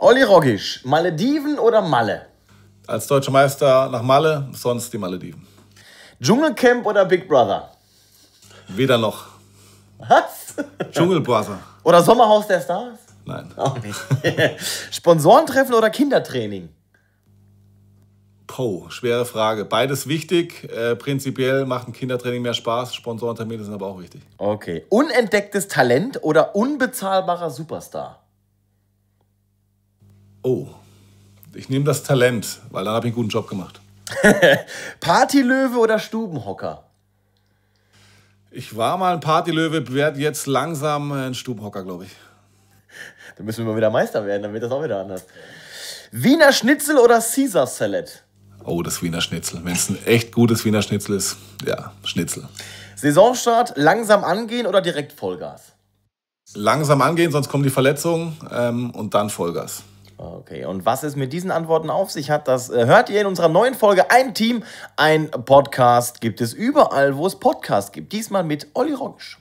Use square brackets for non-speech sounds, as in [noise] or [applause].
Olli Rogisch, Malediven oder Malle? Als deutscher Meister nach Malle, sonst die Malediven. Dschungelcamp oder Big Brother? Weder noch. Was? Dschungelbrother. Oder Sommerhaus der Stars? Nein. Auch nicht. [laughs] Sponsorentreffen oder Kindertraining? Po, schwere Frage. Beides wichtig. Äh, prinzipiell macht ein Kindertraining mehr Spaß. Sponsorentermine sind aber auch wichtig. Okay. Unentdecktes Talent oder unbezahlbarer Superstar? oh, ich nehme das Talent, weil dann habe ich einen guten Job gemacht. [laughs] Partylöwe oder Stubenhocker? Ich war mal ein Partylöwe, werde jetzt langsam äh, ein Stubenhocker, glaube ich. [laughs] Dann müssen wir mal wieder Meister werden, dann wird das auch wieder anders. Wiener Schnitzel oder Caesar Salad? Oh, das Wiener Schnitzel. Wenn es ein echt gutes Wiener Schnitzel ist, ja, Schnitzel. Saisonstart, langsam angehen oder direkt Vollgas? Langsam angehen, sonst kommen die Verletzungen ähm, und dann Vollgas. Okay, und was es mit diesen Antworten auf sich hat, das äh, hört ihr in unserer neuen Folge Ein Team, ein Podcast gibt es überall, wo es Podcasts gibt. Diesmal mit Olli Rogsch.